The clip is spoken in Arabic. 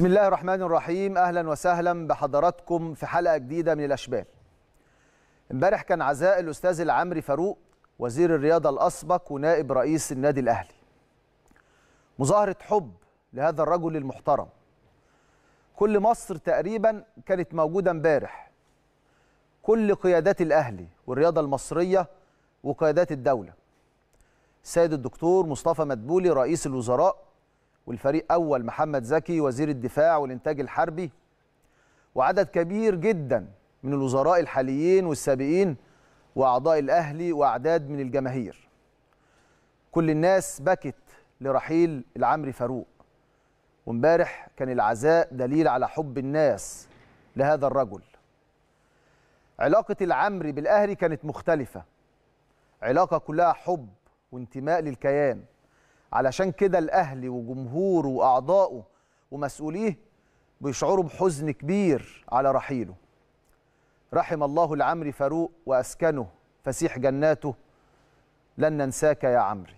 بسم الله الرحمن الرحيم اهلا وسهلا بحضراتكم في حلقه جديده من الاشبال امبارح كان عزاء الاستاذ العمري فاروق وزير الرياضه الاسبق ونائب رئيس النادي الاهلي مظاهره حب لهذا الرجل المحترم كل مصر تقريبا كانت موجوده امبارح كل قيادات الاهلي والرياضه المصريه وقيادات الدوله السيد الدكتور مصطفى مدبولي رئيس الوزراء والفريق أول محمد زكي وزير الدفاع والإنتاج الحربي وعدد كبير جدا من الوزراء الحاليين والسابقين وأعضاء الأهلي وأعداد من الجماهير كل الناس بكت لرحيل العمري فاروق وامبارح كان العزاء دليل على حب الناس لهذا الرجل علاقة العمري بالأهلي كانت مختلفة علاقة كلها حب وانتماء للكيان علشان كده الاهلي وجمهوره واعضائه ومسؤوليه بيشعروا بحزن كبير على رحيله رحم الله العمري فاروق واسكنه فسيح جناته لن ننساك يا عمري